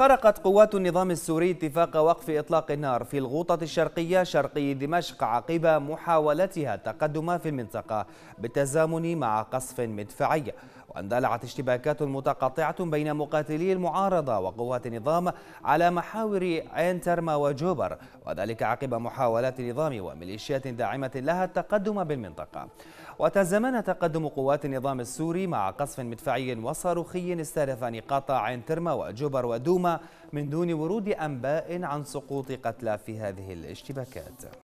خرقت قوات النظام السوري اتفاق وقف إطلاق النار في الغوطة الشرقية شرقي دمشق عقب محاولتها التقدم في المنطقة بالتزامن مع قصف مدفعي واندلعت اشتباكات متقطعة بين مقاتلي المعارضة وقوات النظام على محاور عين ترما وجوبر وذلك عقب محاولات نظام وميليشيات داعمة لها التقدم بالمنطقة وتزامن تقدم قوات النظام السوري مع قصف مدفعي وصاروخي استهدف نقاط عين ترما وجوبر ودوما من دون ورود أنباء عن سقوط قتلى في هذه الاشتباكات